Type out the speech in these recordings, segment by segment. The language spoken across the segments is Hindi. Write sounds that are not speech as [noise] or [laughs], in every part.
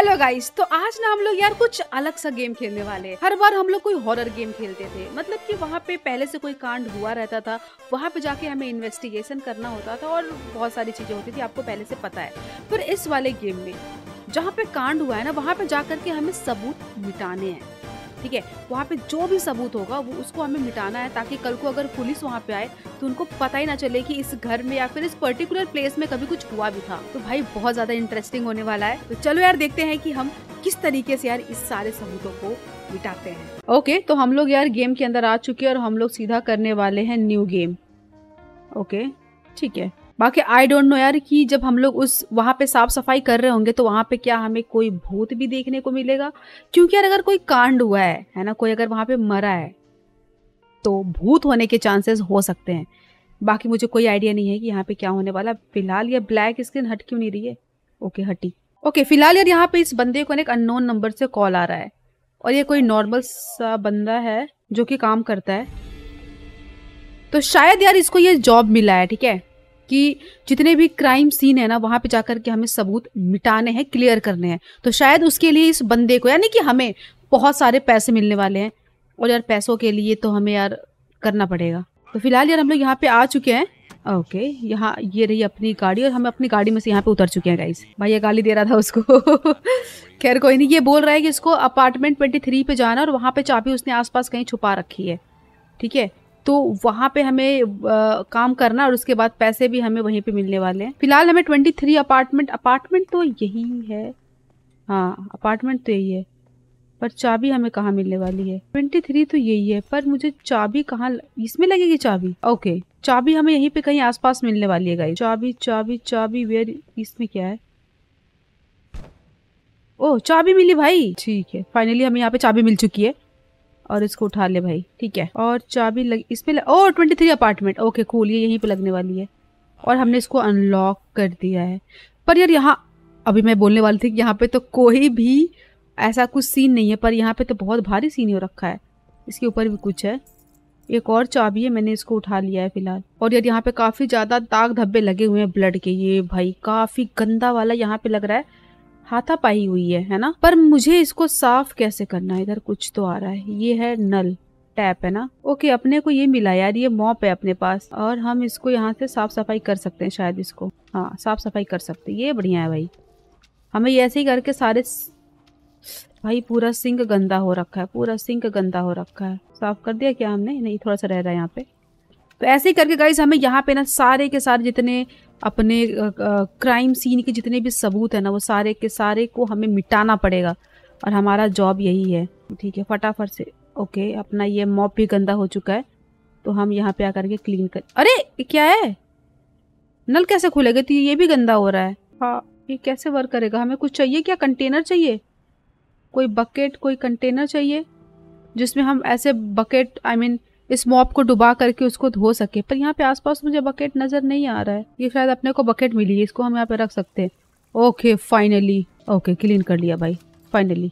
हेलो गाइस तो आज ना हम लोग यार कुछ अलग सा गेम खेलने वाले हर बार हम लोग कोई हॉरर गेम खेलते थे मतलब कि वहाँ पे पहले से कोई कांड हुआ रहता था वहाँ पे जाके हमें इन्वेस्टिगेशन करना होता था और बहुत सारी चीजें होती थी आपको पहले से पता है पर इस वाले गेम में जहाँ पे कांड हुआ है ना वहाँ पे जा करके हमें सबूत मिटाने हैं ठीक है वहाँ पे जो भी सबूत होगा वो उसको हमें मिटाना है ताकि कल को अगर पुलिस वहाँ पे आए तो उनको पता ही ना चले कि इस घर में या फिर इस पर्टिकुलर प्लेस में कभी कुछ हुआ भी था तो भाई बहुत ज्यादा इंटरेस्टिंग होने वाला है तो चलो यार देखते हैं कि हम किस तरीके से यार इस सारे सबूतों को मिटाते हैं ओके okay, तो हम लोग यार गेम के अंदर आ चुके हैं और हम लोग सीधा करने वाले हैं न्यू गेम ओके okay, ठीक है बाकी आई डोंट नो यार कि जब हम लोग उस वहाँ पे साफ सफाई कर रहे होंगे तो वहाँ पे क्या हमें कोई भूत भी देखने को मिलेगा क्योंकि यार अगर कोई कांड हुआ है है ना कोई अगर वहाँ पे मरा है तो भूत होने के चांसेस हो सकते हैं बाकी मुझे कोई आइडिया नहीं है कि यहाँ पे क्या होने वाला फिलहाल ये ब्लैक स्क्रीन हट क्यों नहीं रही है ओके हटी ओके फिलहाल यार यहाँ पे इस बंदे को एक अननोन नंबर से कॉल आ रहा है और ये कोई नॉर्मल सा बंदा है जो कि काम करता है तो शायद यार इसको ये जॉब मिला है ठीक है कि जितने भी क्राइम सीन है ना वहाँ पे जाकर के हमें सबूत मिटाने हैं क्लियर करने हैं तो शायद उसके लिए इस बंदे को यानी कि हमें बहुत सारे पैसे मिलने वाले हैं और यार पैसों के लिए तो हमें यार करना पड़ेगा तो फिलहाल यार हम लोग यहाँ पे आ चुके हैं ओके okay, यहाँ ये रही अपनी गाड़ी और हम अपनी गाड़ी में से यहाँ पे उतर चुके हैं गाइस भाई ये गाली दे रहा था उसको [laughs] खैर कोई नहीं ये बोल रहा है कि इसको अपार्टमेंट 23 पे जाना और वहाँ पे चाबी उसने आसपास कहीं छुपा रखी है ठीक है तो वहाँ पे हमें आ, काम करना और उसके बाद पैसे भी हमें वहीं पे मिलने वाले हैं फिलहाल हमें ट्वेंटी थ्री अपार्टमेंट अपार्टमेंट तो यही है हाँ अपार्टमेंट तो यही है पर चाबी हमें कहाँ मिलने वाली है ट्वेंटी थ्री तो यही है पर मुझे चाबी कहाँ इसमें लगेगी चाबी ओके चाबी हमें यहीं पे कहीं आसपास मिलने वाली है गाई चाबी चाबी चाबी वेयर इसमें क्या है ओह चाबी मिली भाई ठीक है फाइनली हमें यहाँ पे चाबी मिल चुकी है और इसको उठा ले भाई ठीक है और चाबी लग इस पे O twenty three apartment okay खोल ये यहीं पे लगने वाली है और हमने इसको अनलॉक कर दिया है पर यार यहाँ अभी मैं बोलने वाली थी कि यहाँ पे तो कोई भी ऐसा कुछ सीन नहीं है पर यहाँ पे तो बहुत भारी सीन हो रखा है इसके ऊपर भी कुछ है एक और चाबी है मैंने इसको उठा लिया है फिलहाल और यार यहाँ पे काफ़ी ज़्यादा दाग धब्बे लगे हुए हैं ब्लड के ये भाई काफ़ी गंदा वाला यहाँ पे लग रहा है हाथापाई हुई है है ना पर मुझे इसको साफ कैसे करना है इधर कुछ तो आ रहा है ये है नल टैप है ना ओके अपने को ये मिला यार ये मॉप है अपने पास और हम इसको यहाँ से साफ सफाई कर सकते हैं शायद इसको हाँ साफ सफाई कर सकते ये बढ़िया है भाई हमें ऐसे ही करके सारे भाई पूरा सिंक गंदा हो रखा है पूरा सिंक गंदा हो रखा है साफ कर दिया क्या हमने नहीं थोड़ा सा रह रहा है यहाँ पे तो ऐसे ही करके गाइज हमें यहाँ पे ना सारे के सारे जितने अपने क्राइम सीन के जितने भी सबूत हैं ना वो सारे के सारे को हमें मिटाना पड़ेगा और हमारा जॉब यही है ठीक है फटाफट से ओके अपना ये मॉप भी गंदा हो चुका है तो हम यहाँ पे आकर के क्लीन कर अरे क्या है नल कैसे खुलेगा तो ये भी गंदा हो रहा है हाँ ये कैसे वर्क करेगा हमें कुछ चाहिए क्या कंटेनर चाहिए कोई बकेट कोई कंटेनर चाहिए जिसमें हम ऐसे bucket I I mean mean, इस मॉप को डुबा करके उसको धो सके पर यहाँ पे आसपास मुझे बकेट नज़र नहीं आ रहा है ये शायद अपने को बकेट मिली है इसको हम यहाँ पे रख सकते हैं ओके फाइनली ओके क्लीन कर लिया भाई फाइनली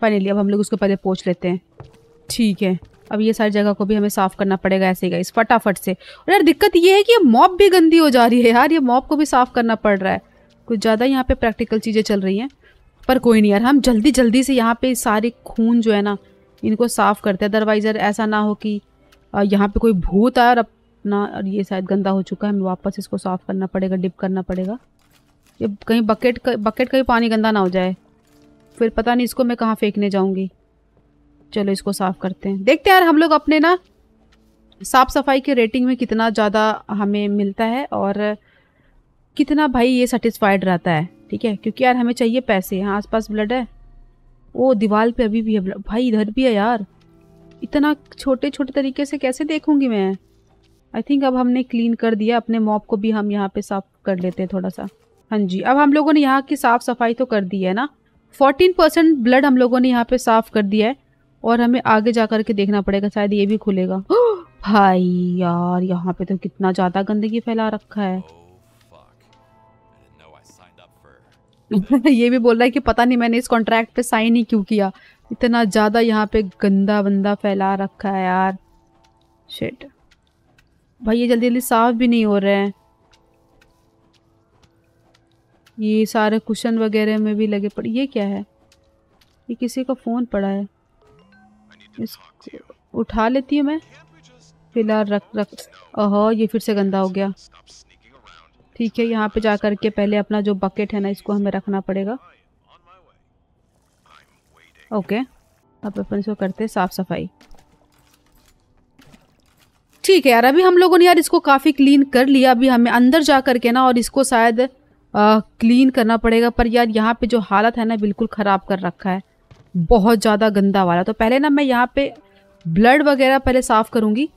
फाइनली अब हम लोग उसको पहले पोछ लेते हैं ठीक है अब ये सारी जगह को भी हमें साफ़ करना पड़ेगा ऐसे ही इस फटाफट से और यार दिक्कत ये है कि ये मॉप भी गंदी हो जा रही है यार ये मॉप को भी साफ़ करना पड़ रहा है कुछ ज़्यादा यहाँ पे प्रैक्टिकल चीज़ें चल रही हैं पर कोई नहीं यार हम जल्दी जल्दी से यहाँ पे सारे खून जो है ना इनको साफ़ करते हैं अदरवाइज़ यार ऐसा ना हो कि यहाँ पे कोई भूत आया और अपना और ये शायद गंदा हो चुका है हमें वापस इसको साफ़ करना पड़ेगा डिप करना पड़ेगा ये कहीं बकेट का, बकेट का पानी गंदा ना हो जाए फिर पता नहीं इसको मैं कहाँ फेंकने जाऊँगी चलो इसको साफ़ करते हैं देखते हैं यार हम लोग अपने ना साफ़ सफाई के रेटिंग में कितना ज़्यादा हमें मिलता है और कितना भाई ये सेटिस्फाइड रहता है ठीक है क्योंकि यार हमें चाहिए पैसे यहाँ आसपास ब्लड है वो दीवार पे अभी भी है भाई इधर भी है यार इतना छोटे छोटे तरीके से कैसे देखूंगी मैं आई थिंक अब हमने क्लीन कर दिया अपने मॉप को भी हम यहाँ पे साफ कर लेते हैं थोड़ा सा हाँ जी अब हम लोगों ने यहाँ की साफ़ सफाई तो कर दी है ना फोर्टीन परसेंट ब्लड हम लोगों ने यहाँ पे साफ़ कर दिया है और हमें आगे जा कर के देखना पड़ेगा शायद ये भी खुलेगा [gasps] भाई यार यहाँ पे तो कितना ज़्यादा गंदगी फैला रखा है oh, [laughs] ये भी बोल रहा है कि पता नहीं मैंने इस कॉन्ट्रैक्ट पे साइन ही क्यों किया इतना ज़्यादा यहाँ पे गंदा बंदा फैला रखा है यार शेट भाई ये जल्दी जल्दी साफ भी नहीं हो रहे हैं ये सारे कुशन वगैरह में भी लगे पड़े ये क्या है ये किसी का फ़ोन पड़ा है इस उठा लेती हूँ मैं फिलहाल रख रख ओह ये फिर से गंदा हो गया ठीक है यहाँ पे जा कर के पहले अपना जो बकेट है ना इसको हमें रखना पड़ेगा ओके अब अपन इसको करते हैं साफ सफाई ठीक है यार अभी हम लोगों ने यार इसको काफ़ी क्लीन कर लिया अभी हमें अंदर जा कर के ना और इसको शायद क्लीन करना पड़ेगा पर यार यहाँ पे जो हालत है ना बिल्कुल ख़राब कर रखा है बहुत ज़्यादा गंदा वाला तो पहले ना मैं यहाँ पे ब्लड वगैरह पहले साफ़ करूँगी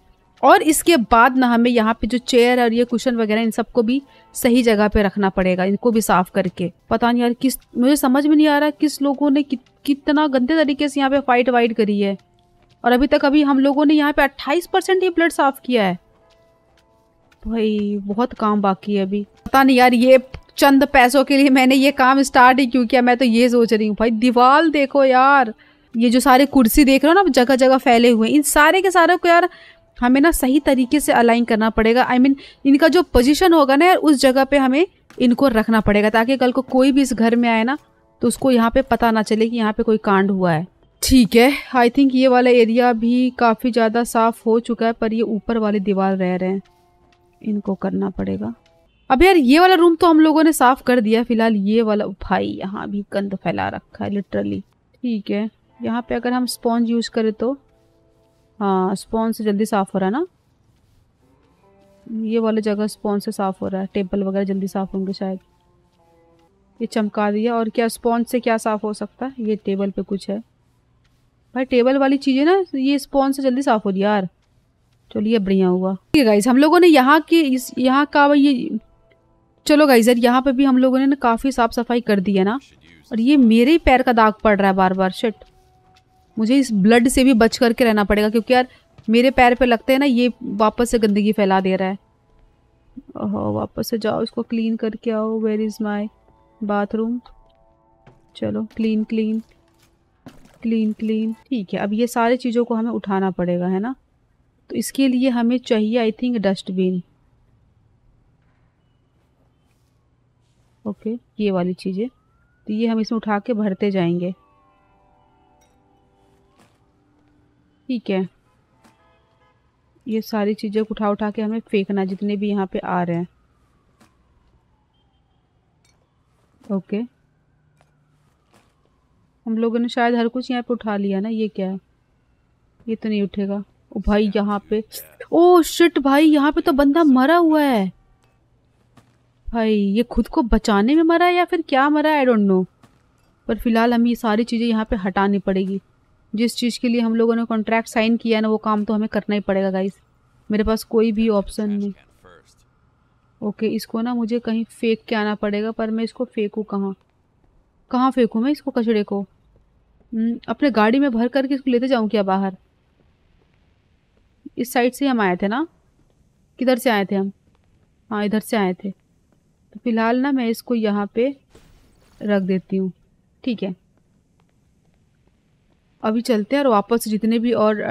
और इसके बाद ना हमें यहाँ पे जो चेयर और ये कुशन वगैरह इन सबको भी सही जगह पे रखना पड़ेगा इनको भी साफ करके पता नहीं यार किस मुझे समझ में नहीं आ रहा किस लोगों ने कि, कितना गंदे तरीके से यहाँ पे फाइट वाइट करी है और अभी तक अभी हम लोगों ने यहाँ पे 28 परसेंट ही ब्लड साफ किया है भाई बहुत काम बाकी है अभी पता नहीं यार ये चंद पैसों के लिए मैंने ये काम स्टार्ट ही क्यों किया मैं तो ये सोच रही हूँ भाई दीवार देखो यार ये जो सारे कुर्सी देख रहे हो ना जगह जगह फैले हुए इन सारे के सारे को यार हमें ना सही तरीके से अलाइन करना पड़ेगा आई I मीन mean, इनका जो पोजीशन होगा ना यार उस जगह पे हमें इनको रखना पड़ेगा ताकि कल को कोई भी इस घर में आए ना तो उसको यहाँ पे पता ना चले कि यहाँ पे कोई कांड हुआ है ठीक है आई थिंक ये वाला एरिया भी काफ़ी ज़्यादा साफ हो चुका है पर ये ऊपर वाली दीवार रह रहे हैं इनको करना पड़ेगा अब यार ये वाला रूम तो हम लोगों ने साफ़ कर दिया फिलहाल ये वाला भाई यहाँ भी गंद फैला रखा है लिटरली ठीक है यहाँ पे अगर हम स्पॉन्ज यूज़ करें तो हाँ स्पॉन से जल्दी साफ़ हो रहा है ना ये वाला जगह स्पॉन से साफ़ हो रहा है टेबल वगैरह जल्दी साफ़ होंगे शायद ये चमका दिया और क्या स्पॉन्ज से क्या साफ़ हो सकता है ये टेबल पे कुछ है भाई टेबल वाली चीज़ें ना ये स्पॉन्ज से जल्दी साफ़ हो रही यार चलिए बढ़िया हुआ ठीक है गाइज हम लोगों ने यहाँ के इस यहाँ का ये चलो गाइज यार यहाँ पर भी हम लोगों ने ना काफ़ी साफ़ सफाई कर दी है ना और ये मेरे ही पैर का दाग पड़ रहा है बार बार शर्ट मुझे इस ब्लड से भी बच करके रहना पड़ेगा क्योंकि यार मेरे पैर पे लगते हैं ना ये वापस से गंदगी फैला दे रहा है ओह वापस से जाओ इसको क्लीन करके आओ वेर इज़ माई बाथरूम चलो क्लीन क्लीन क्लीन क्लीन ठीक है अब ये सारी चीज़ों को हमें उठाना पड़ेगा है ना तो इसके लिए हमें चाहिए आई थिंक डस्टबिन ओके ये वाली चीज़ें तो ये हम इसमें उठा के भरते जाएंगे ठीक है ये सारी चीज़ें उठा उठा के हमें फेंकना जितने भी यहाँ पे आ रहे हैं ओके हम लोगों ने शायद हर कुछ यहाँ पे उठा लिया ना ये क्या है ये तो नहीं उठेगा ओ भाई यहाँ पे ओ शिट भाई यहाँ पे तो बंदा मरा हुआ है भाई ये खुद को बचाने में मरा है या फिर क्या मरा है आई डोंट नो पर फिलहाल हमें ये सारी चीज़ें यहाँ पे हटानी पड़ेगी जिस चीज़ के लिए हम लोगों ने कॉन्ट्रैक्ट साइन किया ना वो काम तो हमें करना ही पड़ेगा गाइस मेरे पास कोई भी ऑप्शन नहीं ओके इसको ना मुझे कहीं फेंक के आना पड़ेगा पर मैं इसको फेंकूँ कहाँ कहाँ फेंकूँ मैं इसको कचड़े को हम्म, अपने गाड़ी में भर करके इसको लेते जाऊँ क्या बाहर इस साइड से हम आए थे ना किधर से आए थे हम हाँ इधर से आए थे तो फिलहाल ना मैं इसको यहाँ पे रख देती हूँ ठीक है अभी चलते हैं और वापस जितने भी और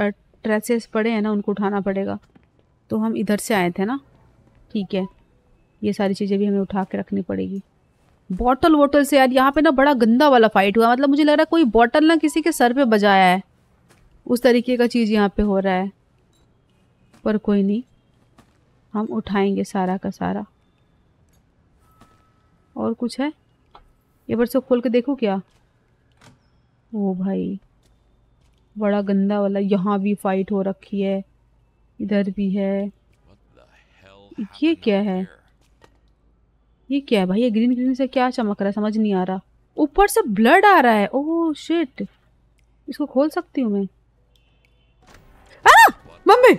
ट्रेसेस पड़े हैं ना उनको उठाना पड़ेगा तो हम इधर से आए थे ना ठीक है ये सारी चीज़ें भी हमें उठा के रखनी पड़ेगी बॉटल वोटल से यार यहाँ पे ना बड़ा गंदा वाला फाइट हुआ मतलब मुझे लग रहा है कोई बॉटल ना किसी के सर पे बजाया है उस तरीके का चीज़ यहाँ पे हो रहा है पर कोई नहीं हम उठाएंगे सारा का सारा और कुछ है ये से खोल के देखो क्या ओ भाई बड़ा गंदा वाला यहाँ भी फाइट हो रखी है इधर भी है ये क्या है ये क्या है भाई ये ग्रीन ग्रीन से क्या चमक रहा है समझ नहीं आ रहा ऊपर से ब्लड आ रहा है ओह oh, शिट इसको खोल सकती हूँ मैं मम्मी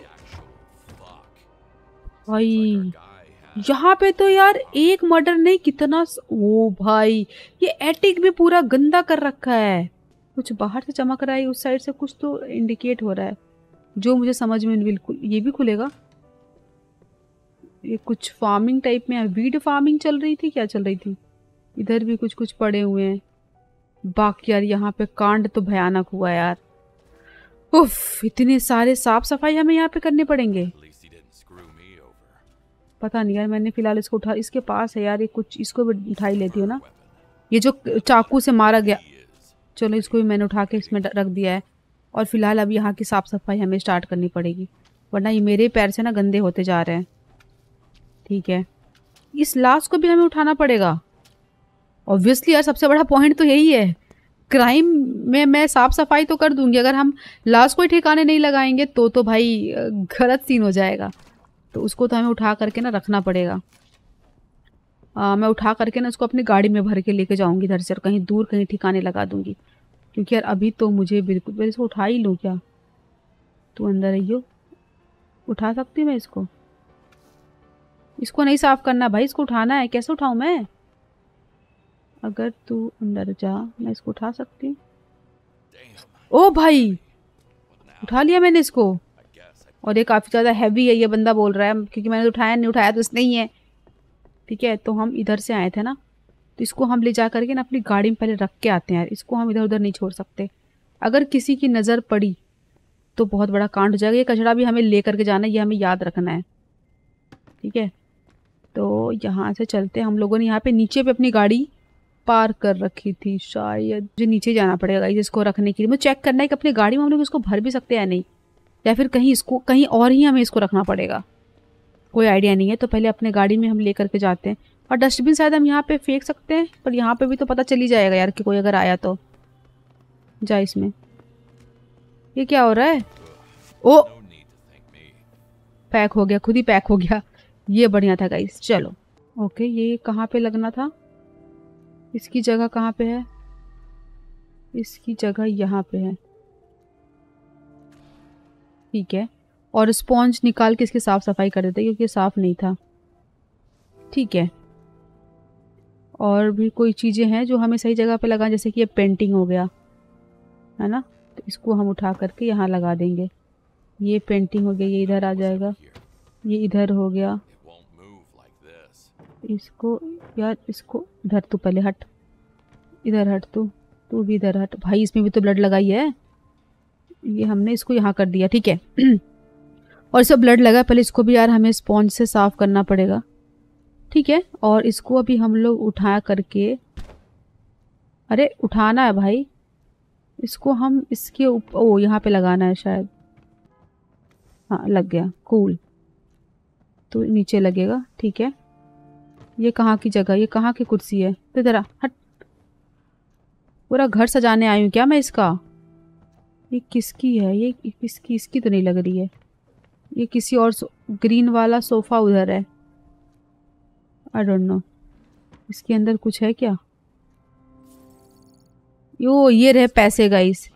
भाई यहाँ पे तो यार एक मर्डर नहीं कितना ओ भाई ये एटिक भी पूरा गंदा कर रखा है कुछ बाहर से चमक रहा है उस साइड से कुछ तो इंडिकेट हो रहा है जो मुझे समझ में बिल्कुल ये भी खुलेगा ये कुछ फार्मिंग टाइप में वीड फार्मिंग चल रही थी क्या चल रही थी इधर भी कुछ कुछ पड़े हुए हैं बाकी यार यहाँ पे कांड तो भयानक हुआ यार उफ इतने सारे साफ सफाई हमें यहाँ पे करने पड़ेंगे पता नहीं यार मैंने फिलहाल इसको उठा इसके पास है यार ये कुछ इसको भी उठाई लेती हूँ ना ये जो चाकू से मारा गया चलो इसको भी मैंने उठा के इसमें रख दिया है और फिलहाल अब यहाँ की साफ़ सफाई हमें स्टार्ट करनी पड़ेगी वरना ये मेरे पैर से ना गंदे होते जा रहे हैं ठीक है इस लाश को भी हमें उठाना पड़ेगा ऑब्वियसली यार सबसे बड़ा पॉइंट तो यही है क्राइम में मैं साफ सफाई तो कर दूंगी अगर हम लाश को ठिकाने नहीं लगाएंगे तो तो भाई गलत सीन हो जाएगा तो उसको तो हमें उठा करके ना रखना पड़ेगा आ, मैं उठा करके ना उसको अपनी गाड़ी में भर के लेके जाऊंगी इधर से और कहीं दूर कहीं ठिकाने लगा दूंगी क्योंकि यार अभी तो मुझे बिल्कुल मैं इसको उठा ही लूँ क्या तू अंदर आइयो उठा सकती मैं इसको इसको नहीं साफ़ करना भाई इसको उठाना है कैसे उठाऊँ मैं अगर तू अंदर जा मैं इसको उठा सकती हूँ ओ भाई उठा लिया मैंने इसको और ये काफ़ी ज़्यादा हैवी है ये बंदा बोल रहा है क्योंकि मैंने उठाया नहीं उठाया तो इसने ही है ठीक है तो हम इधर से आए थे ना तो इसको हम ले जा करके ना अपनी गाड़ी में पहले रख के आते हैं यार इसको हम इधर उधर नहीं छोड़ सकते अगर किसी की नज़र पड़ी तो बहुत बड़ा कांड हो जाएगा ये कचरा भी हमें ले करके जाना है ये हमें याद रखना है ठीक है तो यहाँ से चलते हम लोगों ने यहाँ पे नीचे पे अपनी गाड़ी पार कर रखी थी शायद मुझे नीचे जाना पड़ेगा इसको रखने के लिए मुझे चेक करना है कि अपनी गाड़ी में हम लोग इसको भर भी सकते हैं या नहीं या फिर कहीं इसको कहीं और ही हमें इसको रखना पड़ेगा कोई आइडिया नहीं है तो पहले अपने गाड़ी में हम ले करके जाते हैं और डस्टबिन शायद हम यहाँ पे फेंक सकते हैं पर यहाँ पे भी तो पता चल ही जाएगा यार कि कोई अगर आया तो जा इसमें ये क्या हो रहा है ओ पैक हो गया खुद ही पैक हो गया ये बढ़िया था गाइस चलो ओके ये कहाँ पे लगना था इसकी जगह कहाँ पे है इसकी जगह यहाँ पे है ठीक है और स्पॉन्ज निकाल के इसकी साफ़ सफाई कर देते क्योंकि साफ़ नहीं था ठीक है और भी कोई चीज़ें हैं जो हमें सही जगह पे लगा जैसे कि ये पेंटिंग हो गया है ना तो इसको हम उठा करके यहाँ लगा देंगे ये पेंटिंग हो गया ये इधर आ जाएगा ये इधर हो गया इसको यार इसको इधर तू पहले हट इधर हट तू तू भी इधर हट भाई इसमें भी तो ब्लड लगाई है ये हमने इसको यहाँ कर दिया ठीक है [clears throat] और इसमें ब्लड लगा पहले इसको भी यार हमें स्पॉन्ज से साफ़ करना पड़ेगा ठीक है और इसको अभी हम लोग उठा करके अरे उठाना है भाई इसको हम इसके ऊपर ओ यहाँ पे लगाना है शायद हाँ लग गया कूल तो नीचे लगेगा ठीक है ये कहाँ की जगह ये कहाँ की कुर्सी है तो ज़रा हट पूरा घर सजाने आई हूँ क्या मैं इसका ये किसकी है ये किसकी इसकी तो नहीं लग रही है ये किसी और ग्रीन वाला सोफा उधर है आई डोंट नो इसके अंदर कुछ है क्या यो ये रहे पैसे गाइस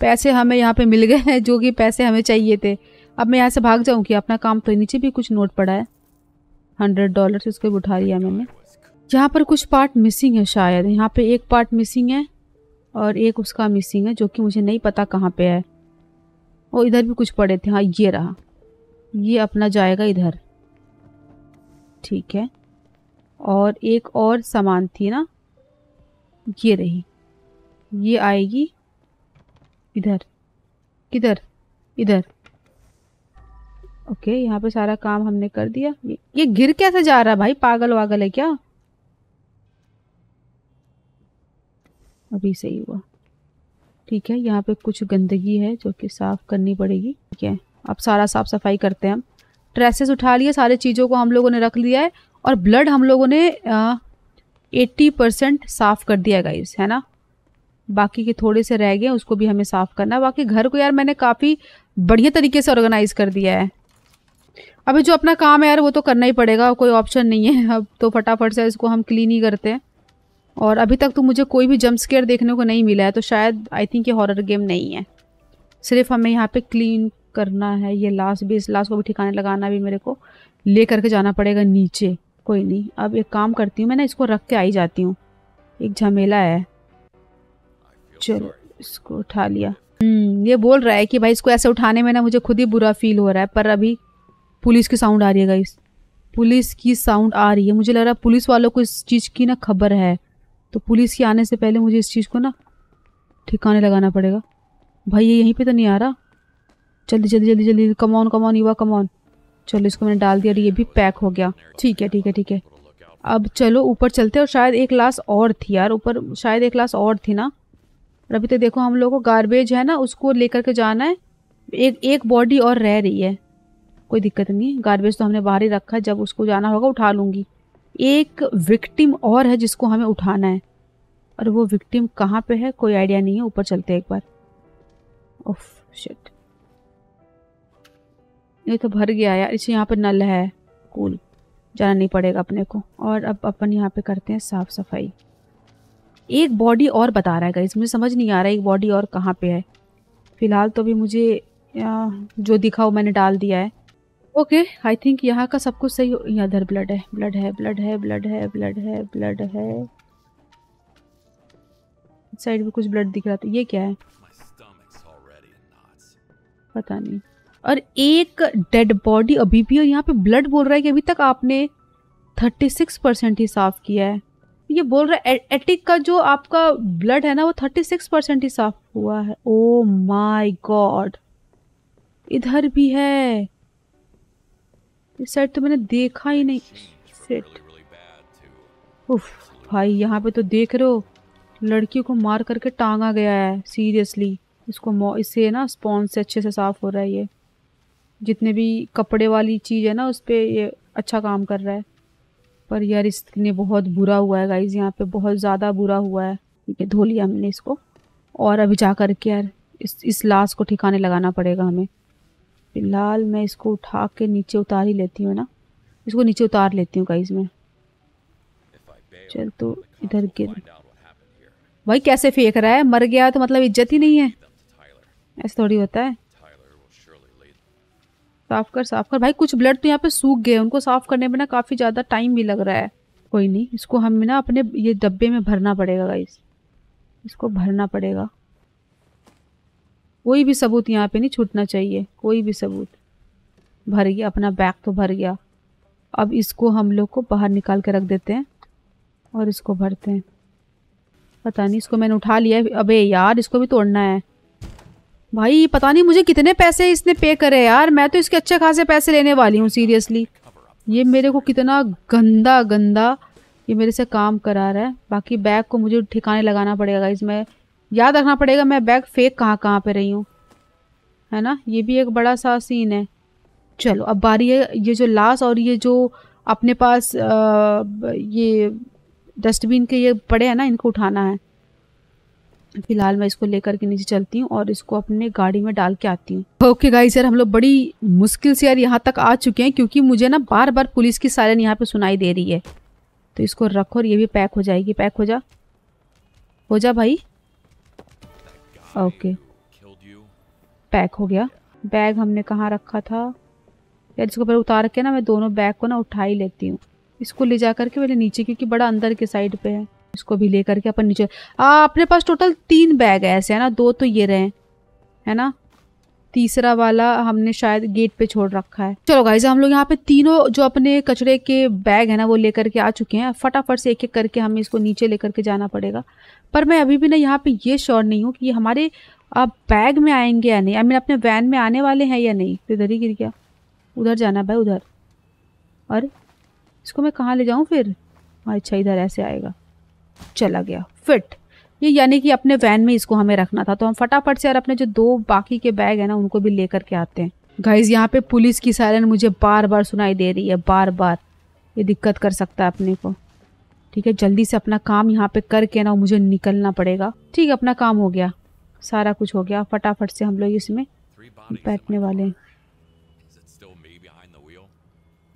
पैसे हमें यहाँ पे मिल गए हैं जो कि पैसे हमें चाहिए थे अब मैं यहाँ से भाग जाऊँ कि अपना काम तो नीचे भी कुछ नोट पड़ा है हंड्रेड डॉलर उसके उठा लिया मैंने यहाँ पर कुछ पार्ट मिसिंग है शायद यहाँ पे एक पार्ट मिसिंग है और एक उसका मिसिंग है जो कि मुझे नहीं पता कहाँ पे है और इधर भी कुछ पड़े थे हाँ ये रहा ये अपना जाएगा इधर ठीक है और एक और सामान थी ना ये रही ये आएगी इधर किधर इधर ओके यहाँ पे सारा काम हमने कर दिया ये, ये गिर कैसे जा रहा है भाई पागल वागल है क्या अभी सही हुआ ठीक है यहाँ पे कुछ गंदगी है जो कि साफ करनी पड़ेगी ठीक है अब सारा साफ़ सफाई करते हैं हम ट्रेसेस उठा लिए सारे चीज़ों को हम लोगों ने रख लिया है और ब्लड हम लोगों ने एट्टी परसेंट साफ़ कर दिया गाइस है ना बाकी के थोड़े से रह गए उसको भी हमें साफ़ करना है बाकी घर को यार मैंने काफ़ी बढ़िया तरीके से ऑर्गेनाइज़ कर दिया है अभी जो अपना काम है यार वो तो करना ही पड़ेगा कोई ऑप्शन नहीं है अब तो फटाफट से इसको हम क्लीन ही करते हैं और अभी तक तो मुझे कोई भी जम्प स्केयर देखने को नहीं मिला है तो शायद आई थिंक ये हॉरर गेम नहीं है सिर्फ हमें यहाँ पे क्लीन करना है ये लाश भी इस लाश को भी ठिकाने लगाना भी मेरे को ले करके जाना पड़ेगा नीचे कोई नहीं अब एक काम करती हूँ मैं ना इसको रख के आई जाती हूँ एक झमेला है चलो इसको उठा लिया हम्म, ये बोल रहा है कि भाई इसको ऐसे उठाने में ना मुझे खुद ही बुरा फील हो रहा है पर अभी पुलिस की साउंड आ रही है गाइस पुलिस की साउंड आ रही है मुझे लग रहा है पुलिस वालों को इस चीज़ की ना खबर है तो पुलिस के आने से पहले मुझे इस चीज़ को ना ठिकाने लगाना पड़ेगा भाई ये यहीं पे तो नहीं आ रहा जल्दी जल्दी जल्दी जल्दी कमॉन कमॉन युवा कमॉन चलो इसको मैंने डाल दिया और ये भी पैक हो गया ठीक है ठीक है ठीक है अब चलो ऊपर चलते और शायद एक लाश और थी यार ऊपर शायद एक लाश और थी ना अभी तो देखो हम लोग को गारबेज है ना उसको लेकर के जाना है एक एक बॉडी और रह रही है कोई दिक्कत नहीं गारबेज तो हमने बाहर ही रखा है जब उसको जाना होगा उठा लूँगी एक विक्टिम और है जिसको हमें उठाना है और वो विक्टिम कहाँ पे है कोई आइडिया नहीं है ऊपर चलते एक बार ओफ शिट ये तो भर गया यार इसे यहाँ पर नल है कूल जाना नहीं पड़ेगा अपने को और अब अपन यहाँ पे करते हैं साफ़ सफाई एक बॉडी और बता रहा है गाइस मुझे समझ नहीं आ रहा है एक बॉडी और कहाँ पे है फ़िलहाल तो अभी मुझे जो दिखा वो मैंने डाल दिया है ओके आई थिंक यहाँ का सब कुछ सही हो यहाँ इधर ब्लड है ब्लड है ब्लड है ब्लड है ब्लड है ब्लड है साइड में कुछ ब्लड दिख रहा था ये क्या है पता नहीं और एक डेड बॉडी अभी भी और यहाँ पे ब्लड बोल रहा है कि अभी तक आपने थर्टी सिक्स परसेंट ही साफ किया है ये बोल रहा है एटिक का जो आपका ब्लड है ना वो थर्टी सिक्स परसेंट ही साफ हुआ है ओ माय गॉड इधर भी है इस साइड तो मैंने देखा ही नहीं सेट उफ भाई यहाँ पे तो देख रहे हो लड़की को मार करके टांगा गया है सीरियसली इसको इससे ना स्पॉन्स से अच्छे से साफ हो रहा है ये जितने भी कपड़े वाली चीज़ है ना उस पर ये अच्छा काम कर रहा है पर यार इसने बहुत बुरा हुआ है गाइज यहाँ पे बहुत ज़्यादा बुरा हुआ है ठीक है धो लिया हमने इसको और अभी जा कर के यार इस इस लाश को ठिकाने लगाना पड़ेगा हमें फिलहाल मैं इसको उठा के नीचे उतार ही लेती हूँ ना इसको नीचे उतार लेती हूँ गाइज में चल तो इधर गिर भाई कैसे फेंक रहा है मर गया तो मतलब इज्जत ही नहीं है ऐसा थोड़ी होता है साफ कर साफ कर भाई कुछ ब्लड तो यहाँ पे सूख गए उनको साफ करने में ना काफ़ी ज़्यादा टाइम भी लग रहा है कोई नहीं इसको हमें ना अपने ये डब्बे में भरना पड़ेगा गाइस इसको भरना पड़ेगा कोई भी सबूत यहाँ पे नहीं छूटना चाहिए कोई भी सबूत भर गया अपना बैग तो भर गया अब इसको हम लोग को बाहर निकाल के रख देते हैं और इसको भरते हैं पता नहीं इसको मैंने उठा लिया अबे यार इसको भी तोड़ना है भाई पता नहीं मुझे कितने पैसे इसने पे करे यार मैं तो इसके अच्छे खासे पैसे लेने वाली हूँ सीरियसली ये मेरे को कितना गंदा गंदा ये मेरे से काम करा रहा है बाकी बैग को मुझे ठिकाने लगाना पड़ेगा इसमें याद रखना पड़ेगा मैं बैग फेक कहाँ कहाँ पे रही हूँ है ना ये भी एक बड़ा सा सीन है चलो अब बारी है ये जो लाश और ये जो अपने पास आ, ये डस्टबिन के ये पड़े हैं ना इनको उठाना है फिलहाल मैं इसको लेकर के नीचे चलती हूँ और इसको अपने गाड़ी में डाल के आती हूँ ओके गाइस यार हम लोग बड़ी मुश्किल से यार यहाँ तक आ चुके हैं क्योंकि मुझे ना बार बार पुलिस की सायरन यहाँ पे सुनाई दे रही है तो इसको रखो और ये भी पैक हो जाएगी पैक हो जा हो जा भाई ओके पैक हो गया बैग हमने कहाँ रखा था यार इसको पहले उतार के ना मैं दोनों बैग को ना उठा ही लेती हूँ इसको ले जा करके पहले नीचे क्योंकि बड़ा अंदर के साइड पर है इसको भी लेकर के अपन नीचे अपने पास टोटल तीन बैग है ऐसे है ना दो तो ये रहे है ना तीसरा वाला हमने शायद गेट पे छोड़ रखा है चलो गाइज हम लोग यहाँ पे तीनों जो अपने कचरे के बैग है ना वो लेकर के आ चुके हैं फटाफट से एक एक करके हमें इसको नीचे लेकर के जाना पड़ेगा पर मैं अभी भी ना यहाँ पे ये श्योर नहीं हूँ कि ये हमारे आप बैग में आएंगे या नहीं आई मीन अपने वैन में आने वाले हैं या नहीं तो इधर ही गिर गया उधर जाना भाई उधर और इसको मैं कहाँ ले जाऊँ फिर हाँ, अच्छा इधर ऐसे आएगा चला गया फिट ये यानी कि अपने वैन में इसको हमें रखना था तो हम फटाफट से यार अपने जो दो बाकी के बैग है ना उनको भी लेकर के आते हैं गाइज यहाँ पे पुलिस की सायरन मुझे बार बार सुनाई दे रही है बार बार ये दिक्कत कर सकता है अपने को ठीक है जल्दी से अपना काम यहाँ पे करके ना मुझे निकलना पड़ेगा ठीक है अपना काम हो गया सारा कुछ हो गया फटाफट से हम लोग इसमें बैठने वाले हैं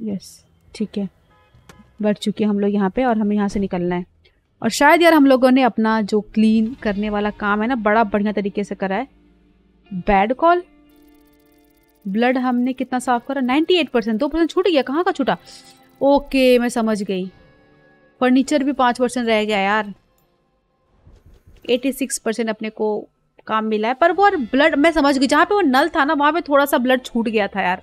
यस ठीक है बैठ चुके हैं हम लोग यहाँ पे और हमें यहाँ से निकलना है और शायद यार हम लोगों ने अपना जो क्लीन करने वाला काम है ना बड़ा बढ़िया तरीके से करा है बैड कॉल ब्लड हमने कितना साफ करा 98 परसेंट दो परसेंट छूट गया कहाँ का छूटा ओके मैं समझ गई फर्नीचर भी पाँच परसेंट रह गया यार 86 परसेंट अपने को काम मिला है पर वो और ब्लड मैं समझ गई जहाँ पे वो नल था ना वहाँ पे थोड़ा सा ब्लड छूट गया था यार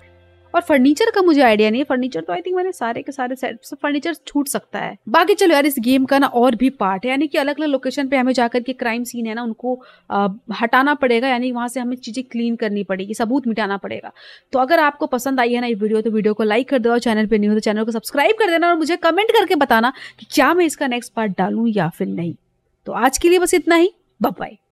और फर्नीचर का मुझे आइडिया नहीं है फर्नीचर तो आई थिंक मैंने सारे के सारे सेट से फर्नीचर छूट सकता है बाकी चलो यार इस गेम का ना और भी पार्ट है यानी कि अलग अलग लोकेशन पे हमें जाकर के क्राइम सीन है ना उनको आ, हटाना पड़ेगा यानी वहां से हमें चीज़ें क्लीन करनी पड़ेगी सबूत मिटाना पड़ेगा तो अगर आपको पसंद आई है ना ये वीडियो तो वीडियो को लाइक कर दो और चैनल पर नहीं हो तो चैनल को सब्सक्राइब कर देना और मुझे कमेंट करके बताना कि क्या मैं इसका नेक्स्ट पार्ट डालू या फिर नहीं तो आज के लिए बस इतना ही बाय